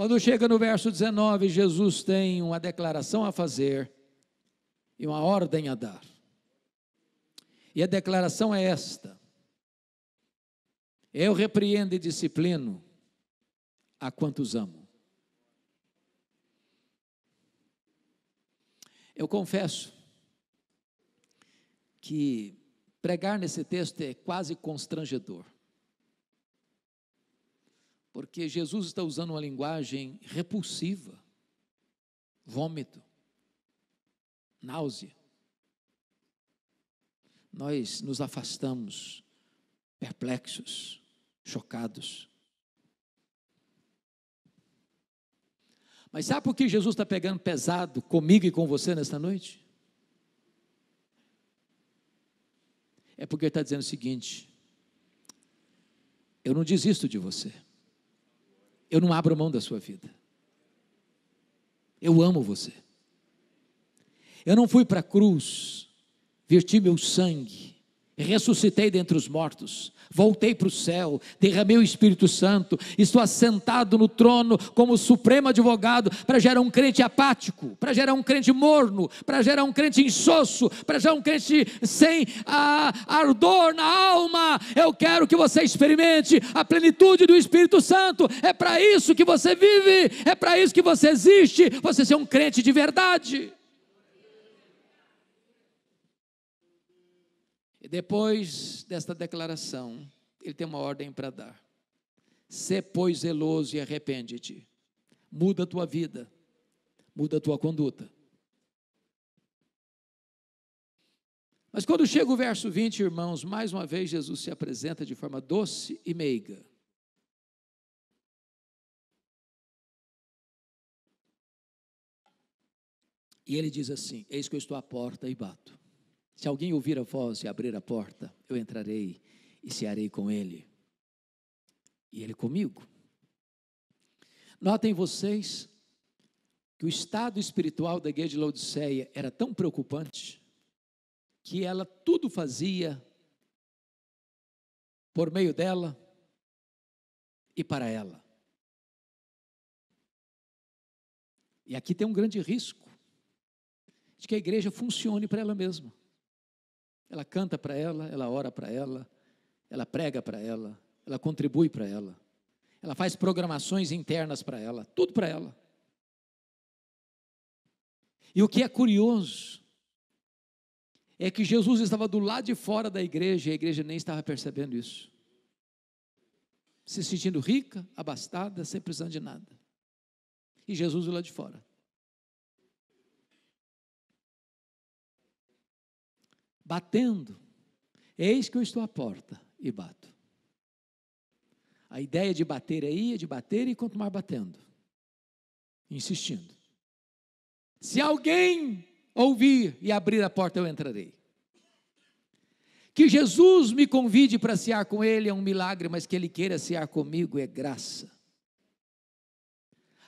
Quando chega no verso 19, Jesus tem uma declaração a fazer e uma ordem a dar. E a declaração é esta: Eu repreendo e disciplino a quantos amo. Eu confesso que pregar nesse texto é quase constrangedor porque Jesus está usando uma linguagem repulsiva, vômito, náusea. Nós nos afastamos, perplexos, chocados. Mas sabe por que Jesus está pegando pesado comigo e com você nesta noite? É porque ele está dizendo o seguinte: eu não desisto de você eu não abro mão da sua vida. Eu amo você. Eu não fui para a cruz, verti meu sangue ressuscitei dentre os mortos, voltei para o céu, derramei o Espírito Santo, estou assentado no trono como supremo advogado para gerar um crente apático, para gerar um crente morno, para gerar um crente insosso, para gerar um crente sem ah, ardor na alma. Eu quero que você experimente a plenitude do Espírito Santo. É para isso que você vive, é para isso que você existe. Você ser um crente de verdade. depois desta declaração, ele tem uma ordem para dar. Sê, pois, zeloso e arrepende-te. Muda a tua vida, muda a tua conduta. Mas quando chega o verso 20, irmãos, mais uma vez Jesus se apresenta de forma doce e meiga. E ele diz assim: Eis que eu estou à porta e bato. Se alguém ouvir a voz e abrir a porta, eu entrarei e cearei com ele. E ele comigo. Notem vocês que o estado espiritual da igreja de Laodiceia era tão preocupante que ela tudo fazia por meio dela e para ela. E aqui tem um grande risco de que a igreja funcione para ela mesma. Ela canta para ela, ela ora para ela, ela prega para ela, ela contribui para ela, ela faz programações internas para ela, tudo para ela. E o que é curioso é que Jesus estava do lado de fora da igreja e a igreja nem estava percebendo isso. Se sentindo rica, abastada, sem precisar de nada. E Jesus do lado de fora. batendo. Eis que eu estou à porta e bato. A ideia de bater aí é de bater e continuar batendo, insistindo. Se alguém ouvir e abrir a porta, eu entrarei. Que Jesus me convide para cear com Ele é um milagre, mas que Ele queira cear comigo é graça.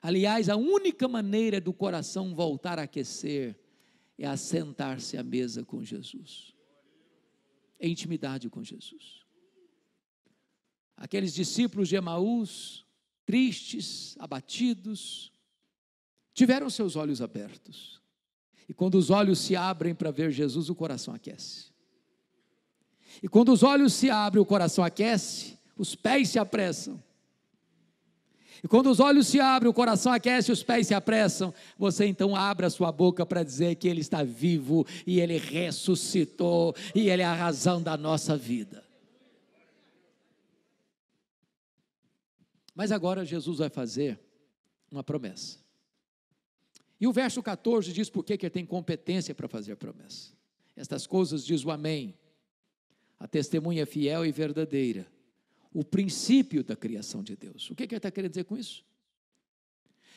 Aliás, a única maneira do coração voltar a aquecer é assentar-se à mesa com Jesus é intimidade com Jesus. Aqueles discípulos de Emaús, tristes, abatidos, tiveram seus olhos abertos. E quando os olhos se abrem para ver Jesus, o coração aquece. E quando os olhos se abrem, o coração aquece, os pés se apressam e quando os olhos se abrem, o coração aquece, os pés se apressam, você então abre a sua boca para dizer que Ele está vivo e Ele ressuscitou e Ele é a razão da nossa vida. Mas agora Jesus vai fazer uma promessa. E o verso 14 diz por que ele tem competência para fazer a promessa. Estas coisas diz o Amém, a testemunha fiel e verdadeira o princípio da criação de Deus. O que, que ele está querendo dizer com isso?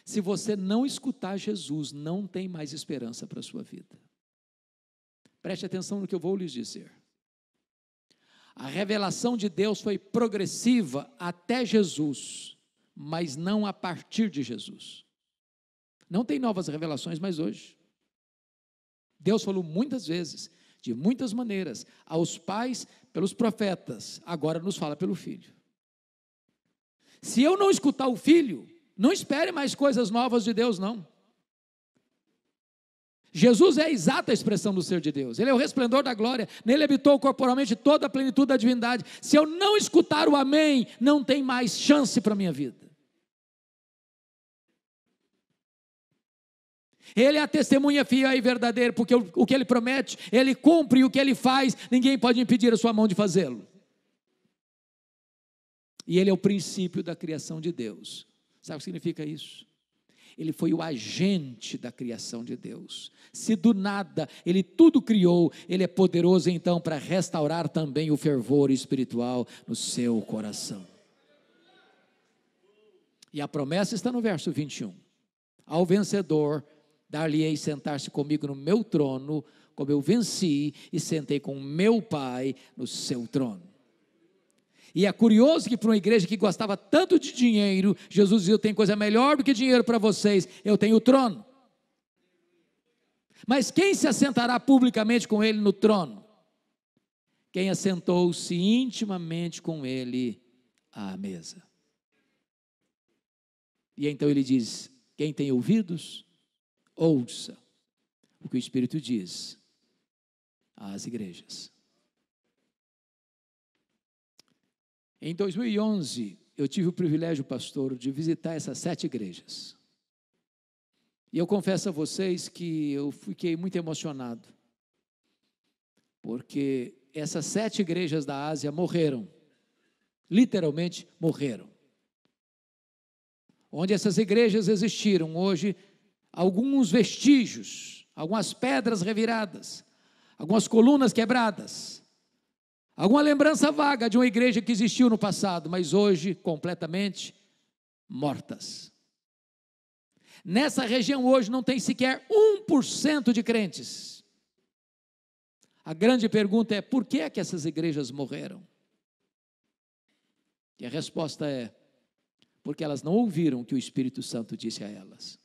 Se você não escutar Jesus, não tem mais esperança para a sua vida. Preste atenção no que eu vou lhes dizer. A revelação de Deus foi progressiva até Jesus, mas não a partir de Jesus. Não tem novas revelações mais hoje. Deus falou muitas vezes, de muitas maneiras, aos pais pelos profetas, agora nos fala pelo Filho. Se eu não escutar o Filho, não espere mais coisas novas de Deus, não. Jesus é a exata expressão do ser de Deus, ele é o resplendor da glória, nele habitou corporalmente toda a plenitude da divindade. Se eu não escutar o Amém, não tem mais chance para a minha vida. Ele é a testemunha fiel e verdadeira, porque o, o que ele promete, ele cumpre, e o que ele faz, ninguém pode impedir a sua mão de fazê-lo. E ele é o princípio da criação de Deus. Sabe o que significa isso? Ele foi o agente da criação de Deus. Se do nada ele tudo criou, ele é poderoso então para restaurar também o fervor espiritual no seu coração. E a promessa está no verso 21. Ao vencedor Dar-lhe-ei sentar-se comigo no meu trono, como eu venci e sentei com meu Pai no seu trono. E é curioso que para uma igreja que gostava tanto de dinheiro, Jesus dizia: Eu tenho coisa melhor do que dinheiro para vocês, eu tenho o trono. Mas quem se assentará publicamente com ele no trono? Quem assentou-se intimamente com ele à mesa. E então ele diz: Quem tem ouvidos, ouça o que o Espírito diz às igrejas. Em 2011, eu tive o privilégio, pastor, de visitar essas sete igrejas. E eu confesso a vocês que eu fiquei muito emocionado, porque essas sete igrejas da Ásia morreram, literalmente morreram. Onde essas igrejas existiram, hoje alguns vestígios, algumas pedras reviradas, algumas colunas quebradas, alguma lembrança vaga de uma igreja que existiu no passado, mas hoje completamente mortas. Nessa região hoje não tem sequer 1% de crentes. A grande pergunta é: por que é que essas igrejas morreram? E a resposta é: porque elas não ouviram o que o Espírito Santo disse a elas.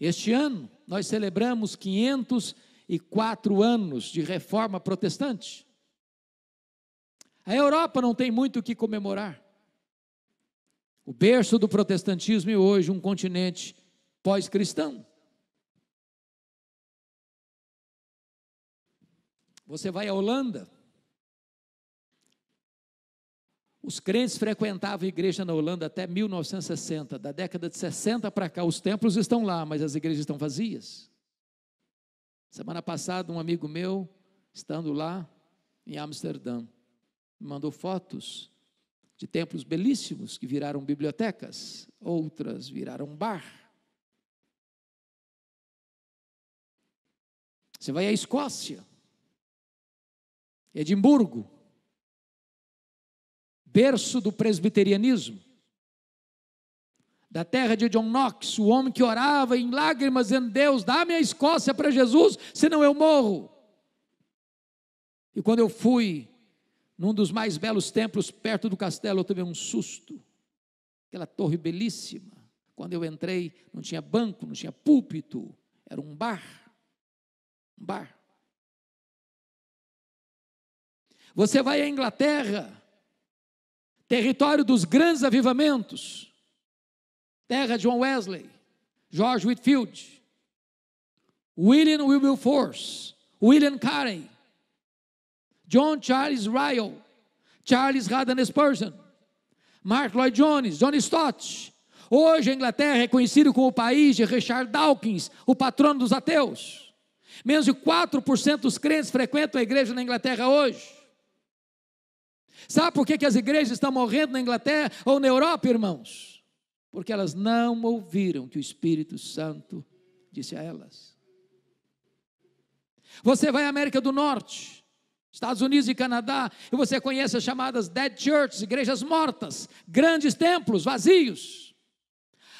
Este ano, nós celebramos 504 anos de reforma protestante. A Europa não tem muito o que comemorar. O berço do protestantismo é hoje um continente pós-cristão. Você vai à Holanda, Os crentes frequentavam a igreja na Holanda até 1960. Da década de 60 para cá, os templos estão lá, mas as igrejas estão vazias. Semana passada, um amigo meu, estando lá em Amsterdã, me mandou fotos de templos belíssimos que viraram bibliotecas, outras viraram bar. Você vai à Escócia, Edimburgo, berço do presbiterianismo, da terra de John Knox, o homem que orava em lágrimas, dizendo: Deus, dá-me a Escócia para Jesus, senão eu morro. E quando eu fui num dos mais belos templos perto do castelo, eu tive um susto. Aquela torre belíssima. Quando eu entrei, não tinha banco, não tinha púlpito, era um bar. Um bar. Você vai à Inglaterra, território dos grandes avivamentos, terra de John Wesley, George Whitfield, William Wilberforce, William Carey, John Charles Ryle, Charles Haddon Spurgeon, Mark Lloyd Jones, John Stott. Hoje a Inglaterra é conhecida como o país de Richard Dawkins, o patrono dos ateus. Menos de 4% dos crentes frequentam a igreja na Inglaterra hoje. Sabe por que, que as igrejas estão morrendo na Inglaterra ou na Europa, irmãos? Porque elas não ouviram que o Espírito Santo disse a elas. Você vai à América do Norte, Estados Unidos e Canadá, e você conhece as chamadas dead churches, igrejas mortas, grandes templos vazios.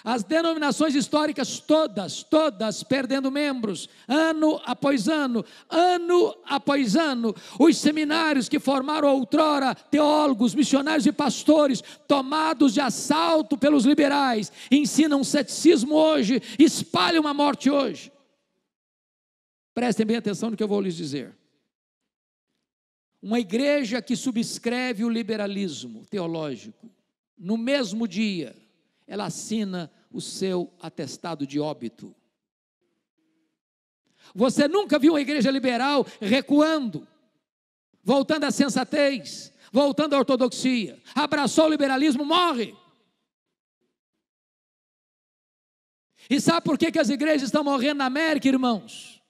As denominações históricas todas, todas perdendo membros, ano após ano, ano após ano. Os seminários que formaram outrora teólogos, missionários e pastores, tomados de assalto pelos liberais, ensinam ceticismo hoje, espalham a morte hoje. Prestem bem atenção no que eu vou lhes dizer. Uma igreja que subscreve o liberalismo teológico, no mesmo dia, ela assina o seu atestado de óbito. Você nunca viu uma igreja liberal recuando, voltando à sensatez, voltando à ortodoxia. Abraçou o liberalismo, morre. E sabe por que, que as igrejas estão morrendo na América, irmãos?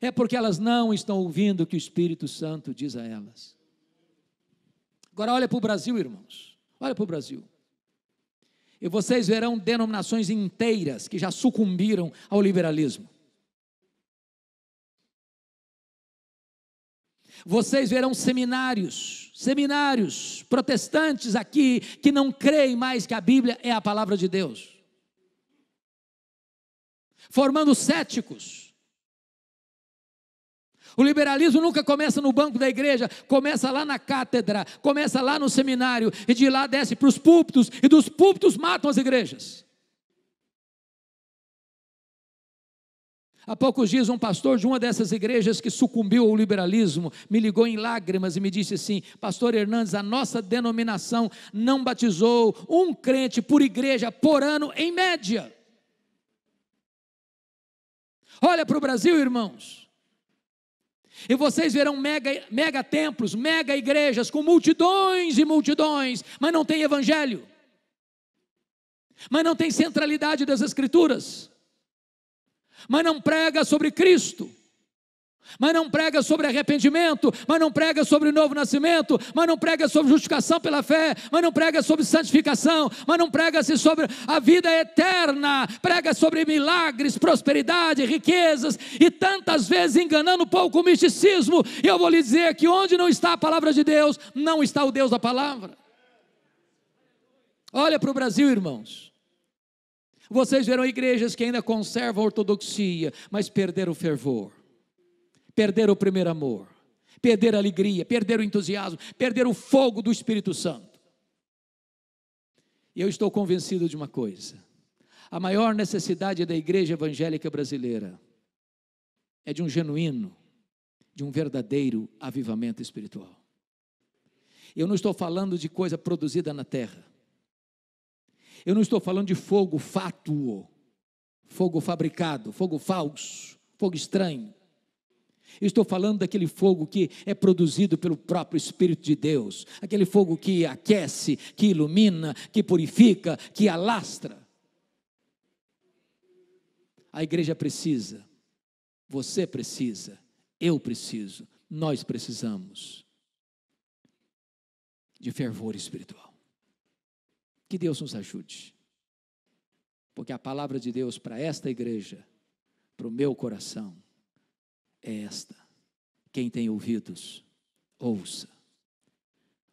É porque elas não estão ouvindo o que o Espírito Santo diz a elas. Agora olha para o Brasil, irmãos. Olha para o Brasil. E vocês verão denominações inteiras que já sucumbiram ao liberalismo. Vocês verão seminários, seminários protestantes aqui que não creem mais que a Bíblia é a palavra de Deus. Formando céticos o liberalismo nunca começa no banco da igreja, começa lá na cátedra, começa lá no seminário, e de lá desce para os púlpitos, e dos púlpitos matam as igrejas. Há poucos dias, um pastor de uma dessas igrejas que sucumbiu ao liberalismo me ligou em lágrimas e me disse assim: Pastor Hernandes, a nossa denominação não batizou um crente por igreja por ano, em média. Olha para o Brasil, irmãos. E vocês verão mega, mega templos, mega igrejas, com multidões e multidões, mas não tem evangelho, mas não tem centralidade das Escrituras, mas não prega sobre Cristo, mas não prega sobre arrependimento, mas não prega sobre novo nascimento, mas não prega sobre justificação pela fé, mas não prega sobre santificação, mas não prega-se assim sobre a vida eterna, prega sobre milagres, prosperidade, riquezas e tantas vezes enganando um pouco o misticismo. E eu vou lhe dizer que onde não está a palavra de Deus, não está o Deus da palavra. Olha para o Brasil, irmãos. Vocês verão igrejas que ainda conservam a ortodoxia, mas perderam o fervor perder o primeiro amor, perder a alegria, perder o entusiasmo, perder o fogo do Espírito Santo. E eu estou convencido de uma coisa: a maior necessidade da igreja evangélica brasileira é de um genuíno, de um verdadeiro avivamento espiritual. Eu não estou falando de coisa produzida na terra. Eu não estou falando de fogo fátuo, fogo fabricado, fogo falso, fogo estranho. Estou falando daquele fogo que é produzido pelo próprio Espírito de Deus, aquele fogo que aquece, que ilumina, que purifica, que alastra. A igreja precisa, você precisa, eu preciso, nós precisamos de fervor espiritual. Que Deus nos ajude, porque a palavra de Deus para esta igreja, para o meu coração, é esta: quem tem ouvidos, ouça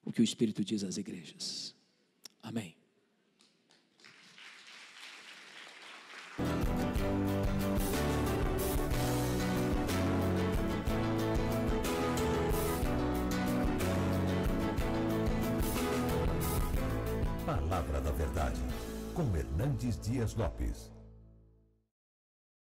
o que o Espírito diz às igrejas. Amém. Palavra da Verdade, com Hernandes Dias Lopes.